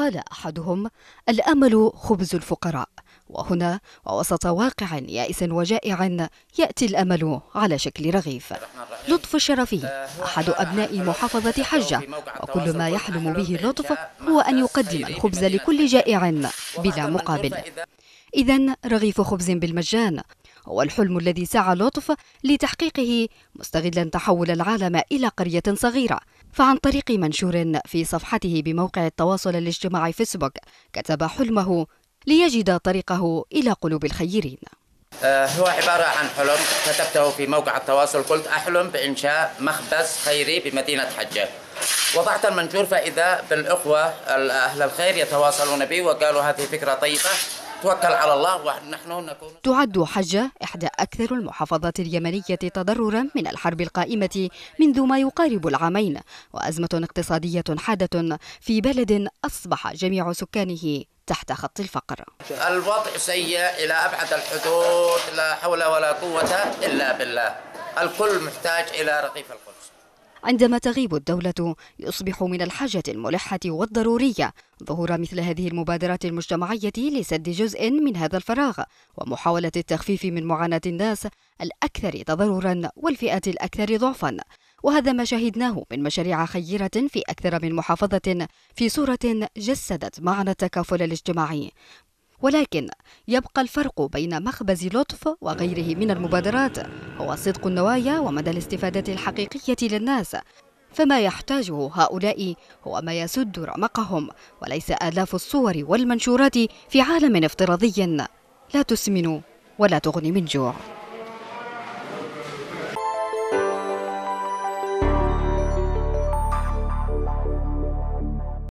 قال أحدهم الأمل خبز الفقراء وهنا ووسط واقع يائس وجائع يأتي الأمل على شكل رغيف لطف الشرفي أحد أبناء محافظة حجة وكل ما يحلم به لطف هو أن يقدم الخبز لكل جائع بلا مقابل إذا رغيف خبز بالمجان هو الحلم الذي سعى لطف لتحقيقه مستغلا تحول العالم إلى قرية صغيرة فعن طريق منشور في صفحته بموقع التواصل الاجتماعي فيسبوك كتب حلمه ليجد طريقه إلى قلوب الخيرين آه، هو عبارة عن حلم كتبته في موقع التواصل قلت أحلم بإنشاء مخبز خيري بمدينة حجة وضعت المنشور فإذا بالأخوة أهل الخير يتواصلون بي وقالوا هذه فكرة طيبة توكل على الله ونحن نكون تعد حجة إحدى أكثر المحافظات اليمنية تضررا من الحرب القائمة منذ ما يقارب العامين وأزمة اقتصادية حادة في بلد أصبح جميع سكانه تحت خط الفقر الوضع سيء إلى أبعد الحدود لا حول ولا قوة إلا بالله الكل محتاج إلى رغيف القدس عندما تغيب الدولة يصبح من الحاجة الملحة والضرورية ظهور مثل هذه المبادرات المجتمعية لسد جزء من هذا الفراغ ومحاولة التخفيف من معاناة الناس الأكثر تضررا والفئة الأكثر ضعفا وهذا ما شهدناه من مشاريع خيرة في أكثر من محافظة في صورة جسدت معنى التكافل الاجتماعي ولكن يبقى الفرق بين مخبز لطف وغيره من المبادرات هو صدق النوايا ومدى الاستفادة الحقيقية للناس فما يحتاجه هؤلاء هو ما يسد رمقهم وليس آلاف الصور والمنشورات في عالم افتراضي لا تسمن ولا تغني من جوع